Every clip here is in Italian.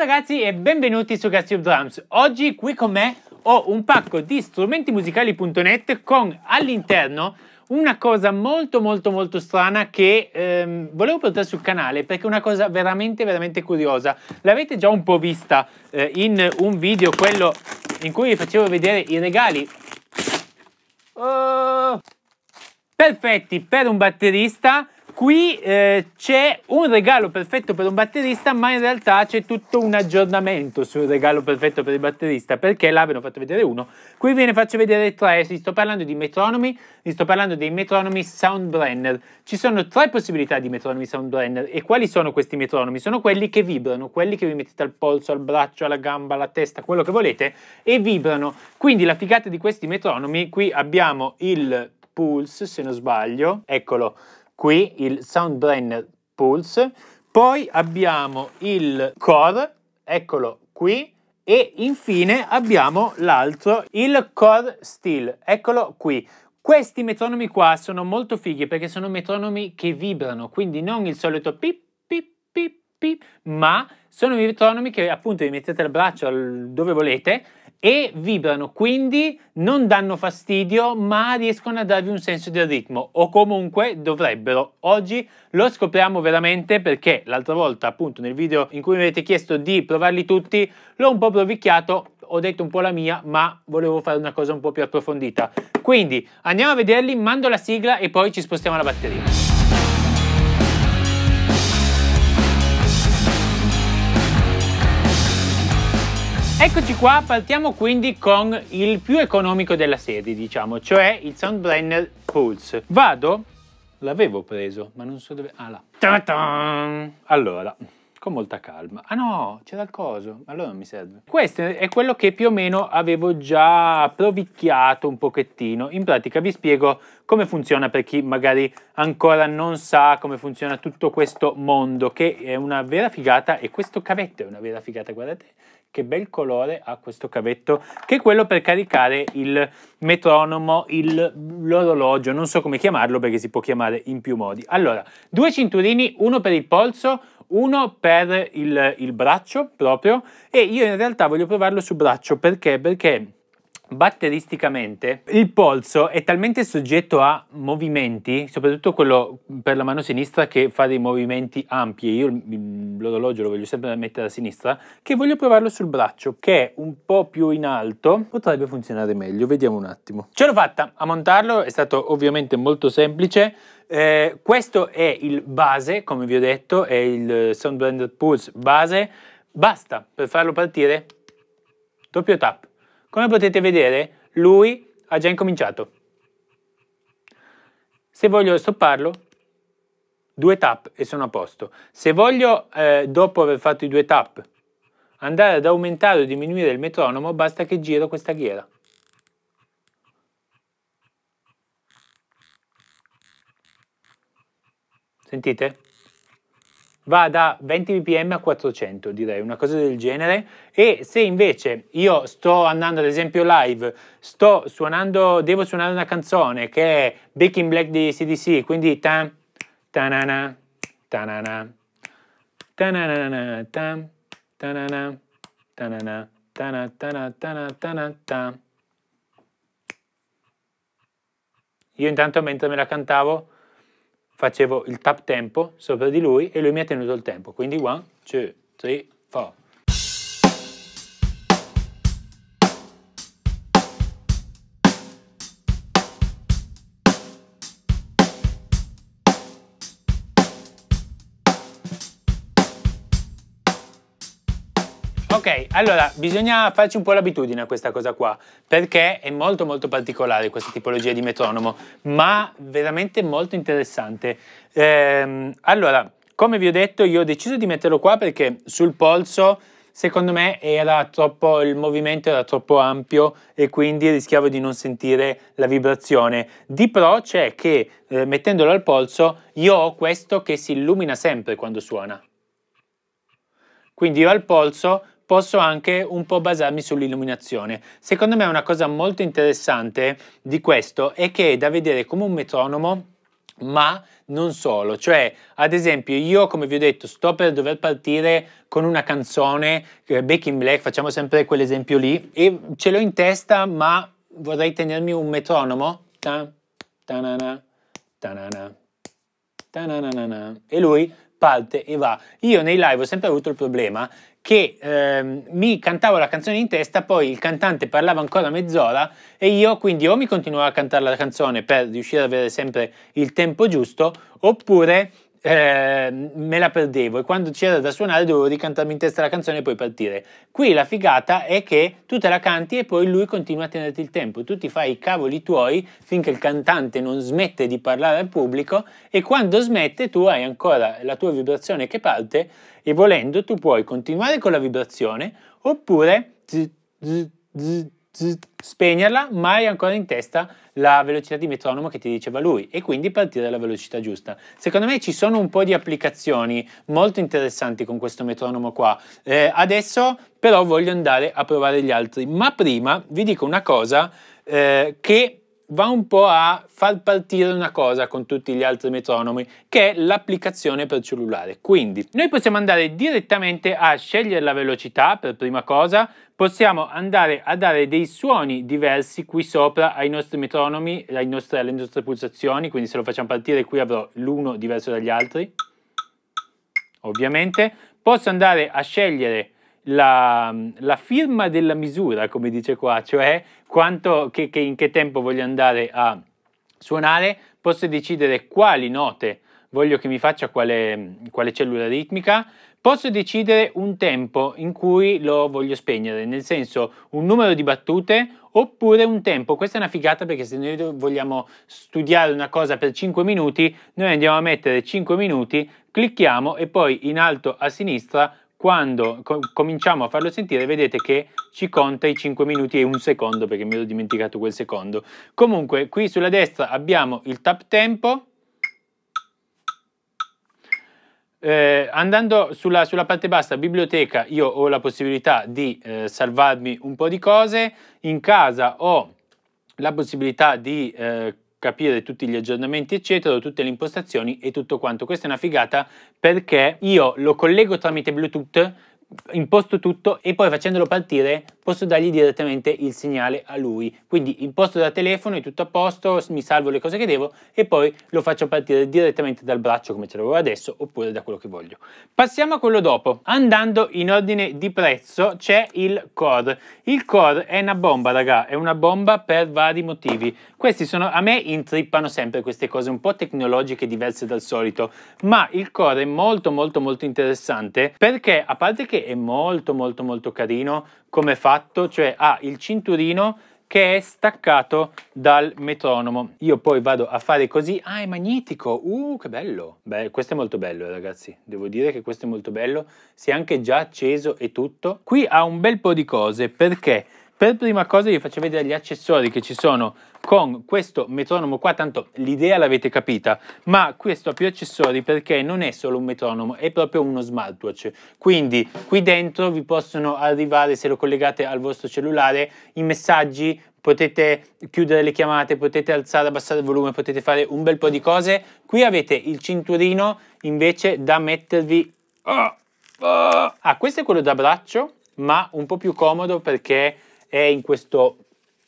Ciao ragazzi e benvenuti su Gastube Drums. Oggi qui con me ho un pacco di strumentimusicali.net con all'interno una cosa molto molto molto strana che ehm, volevo portare sul canale perché è una cosa veramente veramente curiosa. L'avete già un po' vista eh, in un video, quello in cui vi facevo vedere i regali. Oh, perfetti per un batterista qui eh, c'è un regalo perfetto per un batterista, ma in realtà c'è tutto un aggiornamento sul regalo perfetto per il batterista, perché là ve ne ho fatto vedere uno, qui ve ne faccio vedere tre, sì, sto parlando di metronomi, sto parlando dei metronomi Soundbrenner. Ci sono tre possibilità di metronomi Soundbrenner, e quali sono questi metronomi? Sono quelli che vibrano, quelli che vi mettete al polso, al braccio, alla gamba, alla testa, quello che volete, e vibrano. Quindi la figata di questi metronomi, qui abbiamo il Pulse, se non sbaglio, eccolo, qui il Soundbrenner Pulse, poi abbiamo il Core, eccolo qui, e infine abbiamo l'altro, il Core Steel, eccolo qui. Questi metronomi qua sono molto fighi perché sono metronomi che vibrano, quindi non il solito pip pip pip pip, ma sono metronomi che appunto vi mettete il braccio dove volete e vibrano quindi non danno fastidio ma riescono a darvi un senso del ritmo o comunque dovrebbero. Oggi lo scopriamo veramente perché l'altra volta appunto nel video in cui mi avete chiesto di provarli tutti l'ho un po' provicchiato ho detto un po' la mia, ma volevo fare una cosa un po' più approfondita. Quindi andiamo a vederli, mando la sigla e poi ci spostiamo alla batteria. Eccoci qua, partiamo quindi con il più economico della serie, diciamo, cioè il Soundbrenner Pulse. Vado, l'avevo preso, ma non so dove... Ah là. Allora, con molta calma. Ah no, c'era il coso, allora non mi serve. Questo è quello che più o meno avevo già provicchiato un pochettino. In pratica vi spiego come funziona per chi magari ancora non sa come funziona tutto questo mondo, che è una vera figata e questo cavetto è una vera figata, guardate che bel colore ha questo cavetto, che è quello per caricare il metronomo, il, l'orologio, non so come chiamarlo perché si può chiamare in più modi. Allora, due cinturini, uno per il polso, uno per il, il braccio proprio e io in realtà voglio provarlo su braccio perché? Perché Batteristicamente il polso è talmente soggetto a movimenti, soprattutto quello per la mano sinistra che fa dei movimenti ampi, io mm, l'orologio lo voglio sempre mettere a sinistra, che voglio provarlo sul braccio che è un po' più in alto, potrebbe funzionare meglio, vediamo un attimo. Ce l'ho fatta a montarlo, è stato ovviamente molto semplice, eh, questo è il base, come vi ho detto, è il Sound Blended Pulse base, basta per farlo partire, doppio tap. Come potete vedere, lui ha già incominciato. Se voglio stopparlo, due tap e sono a posto. Se voglio, eh, dopo aver fatto i due tap, andare ad aumentare o diminuire il metronomo, basta che giro questa ghiera. Sentite? va da 20 bpm a 400 direi, una cosa del genere e se invece io sto andando ad esempio live, sto suonando, devo suonare una canzone che è Back in Black di CDC, quindi ta, tanana, tanana, tanana, tam, tanana, tanana, tanana, tanana, tanana, tanana, tanana. Io intanto mentre me la cantavo facevo il tap tempo sopra di lui e lui mi ha tenuto il tempo. Quindi 1, 2, 3, 4. Allora, bisogna farci un po' l'abitudine a questa cosa qua, perché è molto molto particolare questa tipologia di metronomo, ma veramente molto interessante. Ehm, allora, come vi ho detto, io ho deciso di metterlo qua perché sul polso secondo me troppo, il movimento era troppo ampio e quindi rischiavo di non sentire la vibrazione. Di pro c'è che eh, mettendolo al polso io ho questo che si illumina sempre quando suona. Quindi io al polso posso anche un po' basarmi sull'illuminazione. Secondo me una cosa molto interessante di questo è che è da vedere come un metronomo ma non solo, cioè ad esempio io come vi ho detto sto per dover partire con una canzone, eh, Back in Black, facciamo sempre quell'esempio lì, e ce l'ho in testa ma vorrei tenermi un metronomo, ta, tanana, tanana, tanana, e lui parte e va. Io nei live ho sempre avuto il problema che ehm, mi cantavo la canzone in testa, poi il cantante parlava ancora mezz'ora e io quindi o mi continuavo a cantare la canzone per riuscire ad avere sempre il tempo giusto, oppure Ehm, me la perdevo e quando c'era da suonare dovevo ricantarmi in testa la canzone e poi partire. Qui la figata è che tu te la canti e poi lui continua a tenerti il tempo, tu ti fai i cavoli tuoi finché il cantante non smette di parlare al pubblico e quando smette tu hai ancora la tua vibrazione che parte e volendo tu puoi continuare con la vibrazione oppure z, z, z, spegnerla, ma hai ancora in testa la velocità di metronomo che ti diceva lui e quindi partire dalla velocità giusta. Secondo me ci sono un po' di applicazioni molto interessanti con questo metronomo qua. Eh, adesso però voglio andare a provare gli altri, ma prima vi dico una cosa eh, che va un po' a far partire una cosa con tutti gli altri metronomi, che è l'applicazione per cellulare. Quindi noi possiamo andare direttamente a scegliere la velocità per prima cosa, possiamo andare a dare dei suoni diversi qui sopra ai nostri metronomi, alle nostre, alle nostre pulsazioni, quindi se lo facciamo partire qui avrò l'uno diverso dagli altri, ovviamente. Posso andare a scegliere la, la, firma della misura, come dice qua, cioè quanto, che, che in che tempo voglio andare a suonare, posso decidere quali note voglio che mi faccia quale, quale, cellula ritmica, posso decidere un tempo in cui lo voglio spegnere, nel senso un numero di battute oppure un tempo. Questa è una figata perché se noi vogliamo studiare una cosa per 5 minuti, noi andiamo a mettere 5 minuti, clicchiamo e poi in alto a sinistra quando co- cominciamo a farlo sentire vedete che ci conta i 5 minuti e un secondo perché mi ero dimenticato quel secondo. Comunque qui sulla destra abbiamo il tap tempo, eh, andando sulla, sulla, parte bassa, biblioteca, io ho la possibilità di eh, salvarmi un po' di cose, in casa ho la possibilità di eh, capire tutti gli aggiornamenti eccetera, tutte le impostazioni e tutto quanto. Questa è una figata perché io lo collego tramite Bluetooth, imposto tutto e poi facendolo partire posso dargli direttamente il segnale a lui. Quindi imposto da telefono, è tutto a posto, mi salvo le cose che devo e poi lo faccio partire direttamente dal braccio come ce l'avevo adesso oppure da quello che voglio. Passiamo a quello dopo. Andando in ordine di prezzo c'è il core. Il core è una bomba raga, è una bomba per vari motivi. Questi sono, a me intrippano sempre queste cose un po' tecnologiche diverse dal solito, ma il core è molto molto molto interessante perché a parte che è molto molto molto carino, come fatto, cioè ha il cinturino che è staccato dal metronomo. Io poi vado a fare così, ah è magnetico, uh che bello! Beh, questo è molto bello ragazzi, devo dire che questo è molto bello, si è anche già acceso e tutto. Qui ha un bel po' di cose, perché per prima cosa vi faccio vedere gli accessori che ci sono con questo metronomo qua, tanto l'idea l'avete capita, ma questo ha più accessori perché non è solo un metronomo, è proprio uno smartwatch. Quindi qui dentro vi possono arrivare, se lo collegate al vostro cellulare, i messaggi, potete chiudere le chiamate, potete alzare, abbassare il volume, potete fare un bel po' di cose. Qui avete il cinturino invece da mettervi... Oh, oh. Ah, questo è quello da braccio, ma un po' più comodo perché è in questo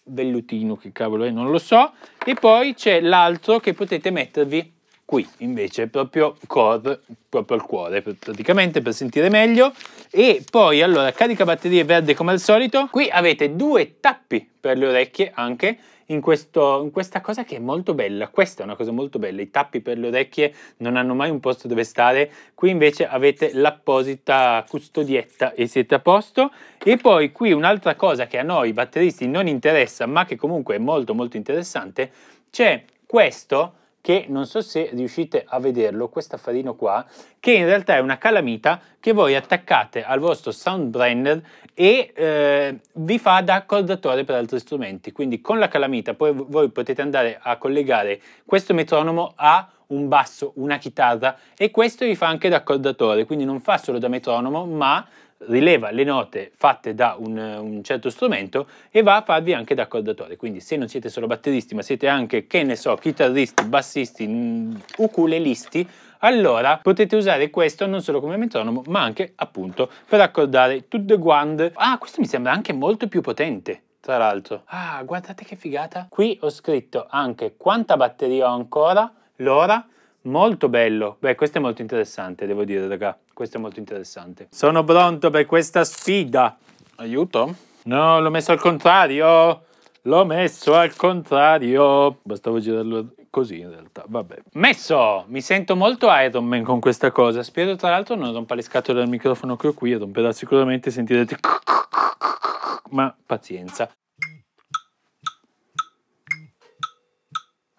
vellutino, che cavolo è, non lo so, e poi c'è l'altro che potete mettervi qui invece proprio core proprio al cuore praticamente per sentire meglio e poi allora carica batterie verde come al solito qui avete due tappi per le orecchie anche in, questo, in, questa cosa che è molto bella questa è una cosa molto bella i tappi per le orecchie non hanno mai un posto dove stare qui invece avete l'apposita custodietta e siete a posto e poi qui un'altra cosa che a noi batteristi non interessa ma che comunque è molto molto interessante c'è questo che non so se riuscite a vederlo, questo affarino qua, che in realtà è una calamita che voi attaccate al vostro Soundbrenner e eh, vi fa da accordatore per altri strumenti. Quindi con la calamita poi voi potete andare a collegare questo metronomo a un basso, una chitarra e questo vi fa anche da accordatore, quindi non fa solo da metronomo ma rileva le note fatte da un, un, certo strumento e va a farvi anche da accordatore. Quindi se non siete solo batteristi, ma siete anche, che ne so, chitarristi, bassisti, mm, ukulelisti, allora potete usare questo non solo come metronomo, ma anche appunto per accordare tutte quante. Ah, questo mi sembra anche molto più potente tra l'altro. Ah, guardate che figata. Qui ho scritto anche quanta batteria ho ancora, l'ora, Molto bello. Beh, questo è molto interessante, devo dire, raga. Questo è molto interessante. Sono pronto per questa sfida. Aiuto? No, l'ho messo al contrario. L'ho messo al contrario. Bastavo girarlo così in realtà, vabbè. Messo! Mi sento molto Iron Man con questa cosa. Spero tra l'altro non rompa le scatole dal microfono che ho qui, romperà sicuramente, sentirete... Ma pazienza.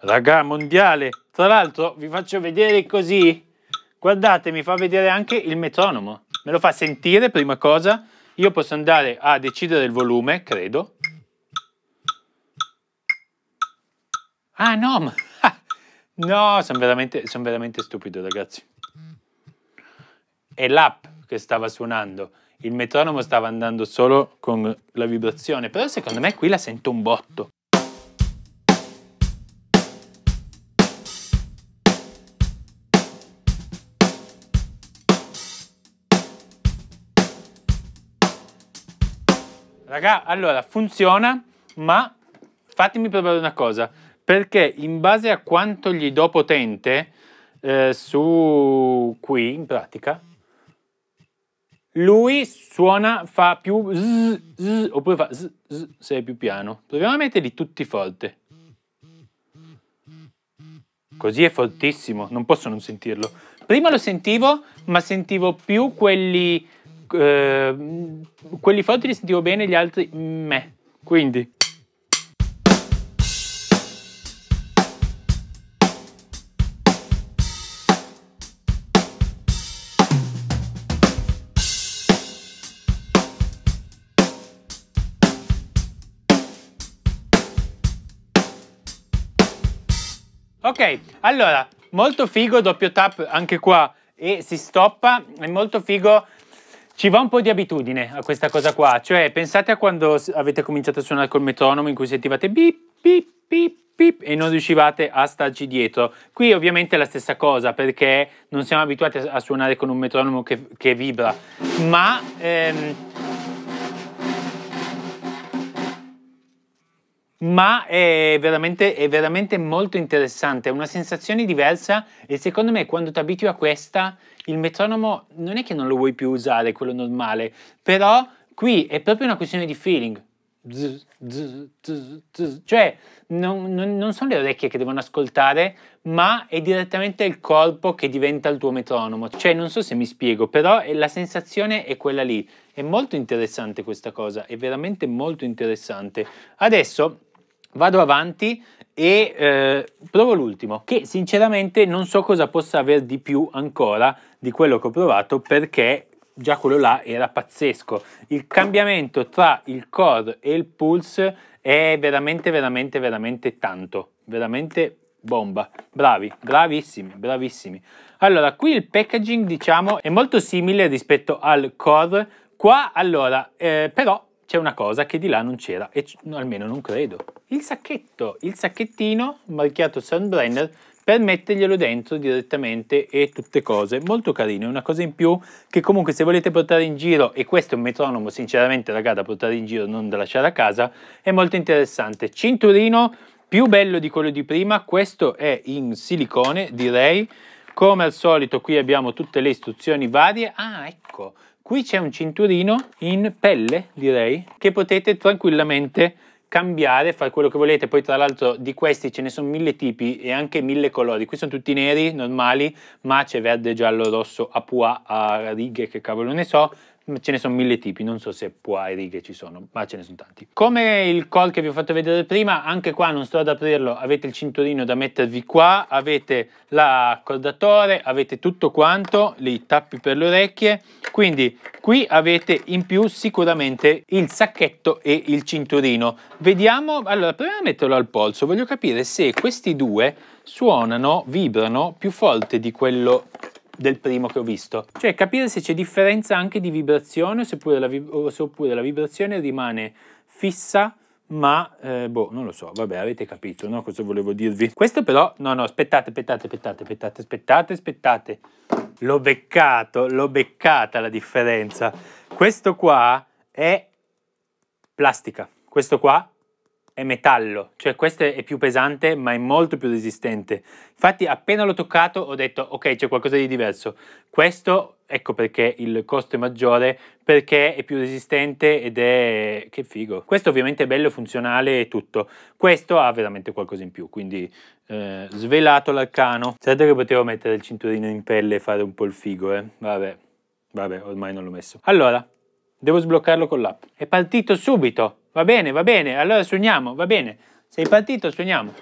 Raga, mondiale, tra l'altro vi faccio vedere così. Guardate, mi fa vedere anche il metronomo. Me lo fa sentire prima cosa. Io posso andare a decidere il volume, credo. Ah no, ma... no, sono veramente, son veramente stupido ragazzi. È l'app che stava suonando. Il metronomo stava andando solo con la vibrazione, però secondo me qui la sento un botto. raga, allora funziona, ma fatemi provare una cosa, perché in base a quanto gli do potente eh, su qui, in pratica, lui suona, fa più zzz, zzz, oppure fa zzz, zzz, se è più piano. Proviamo a metterli tutti forte. Così è fortissimo, non posso non sentirlo. Prima lo sentivo, ma sentivo più quelli Ehm, quelli forti li sentivo bene, gli altri me. Quindi Ok, allora, molto figo, doppio tap anche qua e si stoppa, è molto figo ci va un po' di abitudine a questa cosa qua, cioè pensate a quando avete cominciato a suonare col metronomo in cui sentivate bip, bip, bip, bip e non riuscivate a starci dietro. Qui ovviamente è la stessa cosa perché non siamo abituati a suonare con un metronomo che, che vibra, ma... Ehm, ma è veramente, è veramente molto interessante, è una sensazione diversa e secondo me quando ti abitui a questa il metronomo non è che non lo vuoi più usare, quello normale, però qui è proprio una questione di feeling. Zzz, zzz, zzz, cioè, non, non, non, sono le orecchie che devono ascoltare, ma è direttamente il corpo che diventa il tuo metronomo. Cioè, non so se mi spiego, però la sensazione è quella lì. È molto interessante questa cosa, è veramente molto interessante. Adesso Vado avanti e eh, provo l'ultimo, che sinceramente non so cosa possa aver di più ancora di quello che ho provato perché già quello là era pazzesco. Il cambiamento tra il core e il pulse è veramente, veramente, veramente tanto. Veramente bomba. Bravi, bravissimi, bravissimi. Allora, qui il packaging, diciamo, è molto simile rispetto al core. Qua, allora, eh, però c'è una cosa che di là non c'era, e almeno non credo. Il sacchetto, il sacchettino marchiato Sunbrenner per metterglielo dentro direttamente e tutte cose. Molto carino, è una cosa in più che comunque se volete portare in giro, e questo è un metronomo sinceramente raga da portare in giro, non da lasciare a casa, è molto interessante. Cinturino più bello di quello di prima, questo è in silicone direi, come al solito qui abbiamo tutte le istruzioni varie, ah ecco, Qui c'è un cinturino in pelle, direi, che potete tranquillamente cambiare, fare quello che volete, poi tra l'altro di questi ce ne sono mille tipi e anche mille colori, qui sono tutti neri, normali, ma c'è verde, giallo, rosso, a pua, a righe, che cavolo ne so, ce ne sono mille tipi, non so se puoi righe ci sono, ma ce ne sono tanti. Come il call che vi ho fatto vedere prima, anche qua non sto ad aprirlo, avete il cinturino da mettervi qua, avete l'accordatore, avete tutto quanto, i tappi per le orecchie, quindi qui avete in più sicuramente il sacchetto e il cinturino. Vediamo, allora proviamo a metterlo al polso, voglio capire se questi due suonano, vibrano più forte di quello del primo che ho visto. Cioè capire se c'è differenza anche di vibrazione oppure la, vib oppure la vibrazione rimane fissa ma eh, boh, non lo so, vabbè, avete capito, no? Cosa volevo dirvi? Questo però, no, no, aspettate, aspettate, aspettate, aspettate, aspettate, aspettate. L'ho beccato, l'ho beccata la differenza. Questo qua è plastica, questo qua è metallo, cioè questo è più pesante ma è molto più resistente. Infatti appena l'ho toccato ho detto ok c'è qualcosa di diverso. Questo ecco perché il costo è maggiore, perché è più resistente ed è... che figo. Questo ovviamente è bello, funzionale e tutto. Questo ha veramente qualcosa in più, quindi eh, svelato l'arcano. Certo che potevo mettere il cinturino in pelle e fare un po' il figo, eh. Vabbè, vabbè, ormai non l'ho messo. Allora, devo sbloccarlo con l'app. È partito subito Va bene, va bene, allora suoniamo, va bene. Sei partito, suoniamo.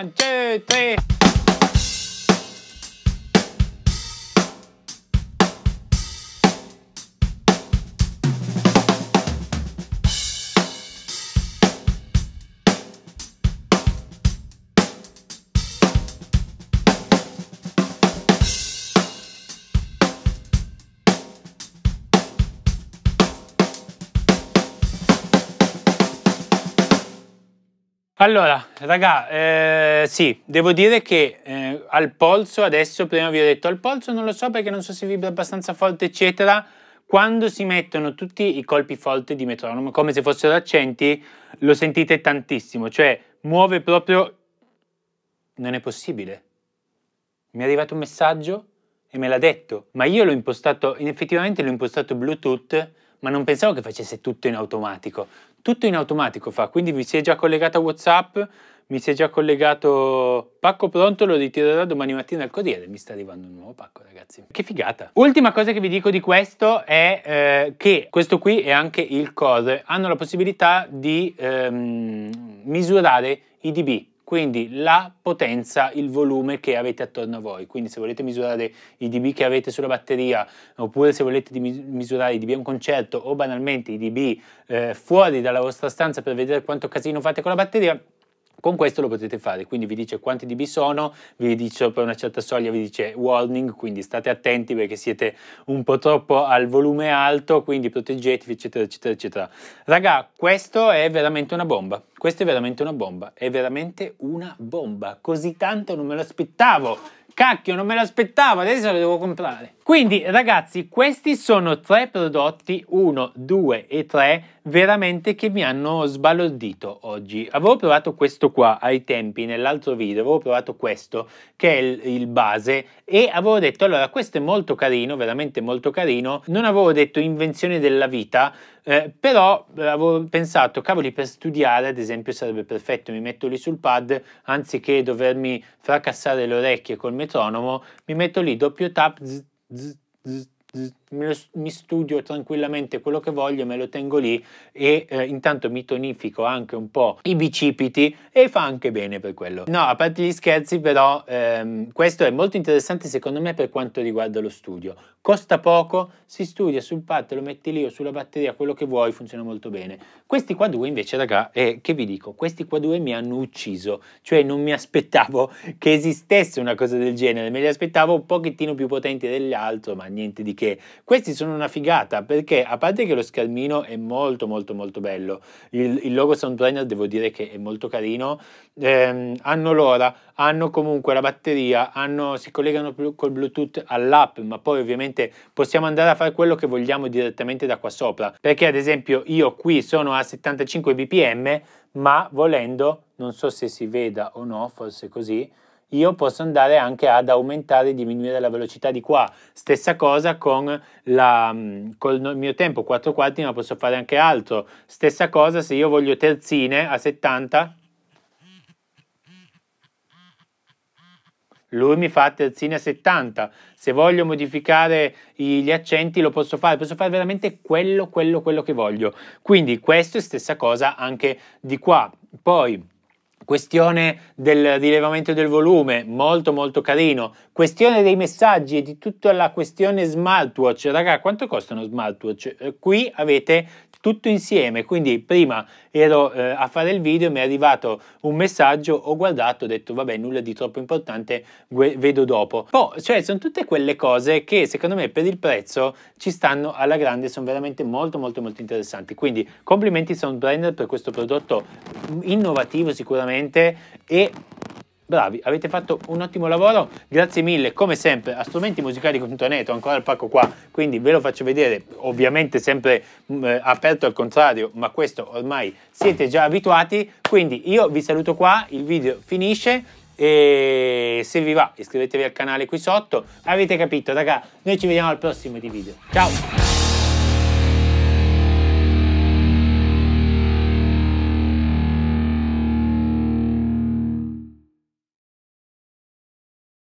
1, 2, 3. Allora, raga, eh, sì, devo dire che eh, al polso, adesso prima vi ho detto al polso, non lo so perché non so se vibra abbastanza forte, eccetera. Quando si mettono tutti i colpi forti di metronomo, come se fossero accenti, lo sentite tantissimo, cioè muove proprio... Non è possibile. Mi è arrivato un messaggio e me l'ha detto, ma io l'ho impostato, effettivamente l'ho impostato Bluetooth, ma non pensavo che facesse tutto in automatico tutto in automatico fa, quindi vi si è già collegato a Whatsapp, mi si è già collegato pacco pronto, lo ritirerò domani mattina al Corriere, mi sta arrivando un nuovo pacco ragazzi, che figata. Ultima cosa che vi dico di questo è eh, che questo qui e anche il core hanno la possibilità di ehm, misurare i dB, quindi la potenza, il volume che avete attorno a voi. Quindi se volete misurare i dB che avete sulla batteria, oppure se volete misurare i dB a un concerto o banalmente i dB eh, fuori dalla vostra stanza per vedere quanto casino fate con la batteria, con questo lo potete fare, quindi vi dice quanti dB sono, vi dice sopra una certa soglia, vi dice warning, quindi state attenti perché siete un po' troppo al volume alto, quindi proteggetevi, eccetera, eccetera, eccetera. Raga, questo è veramente una bomba, questo è veramente una bomba, è veramente una bomba, così tanto non me lo aspettavo. Cacchio, non me l'aspettavo, adesso lo devo comprare. Quindi ragazzi, questi sono tre prodotti, 1, 2 e 3, veramente che mi hanno sbalordito oggi. Avevo provato questo qua ai tempi, nell'altro video, avevo provato questo, che è il, il, base, e avevo detto, allora, questo è molto carino, veramente molto carino, non avevo detto invenzione della vita, eh, però eh, avevo pensato, cavoli, per studiare ad esempio sarebbe perfetto, mi metto lì sul pad, anziché dovermi fracassare le orecchie col metronomo, mi metto lì doppio tap, zzz, zzz, zzz, mi studio tranquillamente quello che voglio, me lo tengo lì e eh, intanto mi tonifico anche un po' i bicipiti e fa anche bene per quello. No, a parte gli scherzi però ehm, questo è molto interessante secondo me per quanto riguarda lo studio. Costa poco, si studia sul pad, lo metti lì o sulla batteria, quello che vuoi, funziona molto bene. Questi qua due invece raga, eh, che vi dico, questi qua due mi hanno ucciso, cioè non mi aspettavo che esistesse una cosa del genere, me li aspettavo un pochettino più potenti dell'altro, ma niente di che questi sono una figata perché a parte che lo schermino è molto molto molto bello, il, il logo Soundpreneur devo dire che è molto carino, ehm, hanno l'ora, hanno comunque la batteria, hanno, si collegano col Bluetooth all'app, ma poi ovviamente possiamo andare a fare quello che vogliamo direttamente da qua sopra, perché ad esempio io qui sono a 75 bpm, ma volendo, non so se si veda o no, forse così, io posso andare anche ad aumentare e diminuire la velocità di qua. Stessa cosa con, la, mm, con il mio tempo, 4 quarti, ma posso fare anche altro. Stessa cosa se io voglio terzine a 70, lui mi fa terzine a 70. Se voglio modificare gli accenti lo posso fare, posso fare veramente quello, quello, quello che voglio. Quindi questo è stessa cosa anche di qua. Poi questione del rilevamento del volume, molto molto carino, questione dei messaggi e di tutta la questione smartwatch, raga quanto costa uno smartwatch? Eh, qui avete tutto insieme, quindi prima ero eh, a fare il video, mi è arrivato un messaggio, ho guardato, ho detto vabbè nulla di troppo importante, vedo dopo. Poi, cioè sono tutte quelle cose che secondo me per il prezzo ci stanno alla grande, sono veramente molto molto molto interessanti, quindi complimenti Soundbrainer per questo prodotto mm, innovativo sicuramente e Bravi, avete fatto un ottimo lavoro, grazie mille come sempre a Strumenti Musicali con Toneto, ancora il pacco qua, quindi ve lo faccio vedere, ovviamente sempre mh, mm, eh, aperto al contrario, ma questo ormai siete già abituati, quindi io vi saluto qua, il video finisce, e se vi va iscrivetevi al canale qui sotto, avete capito raga, noi ci vediamo al prossimo video, ciao!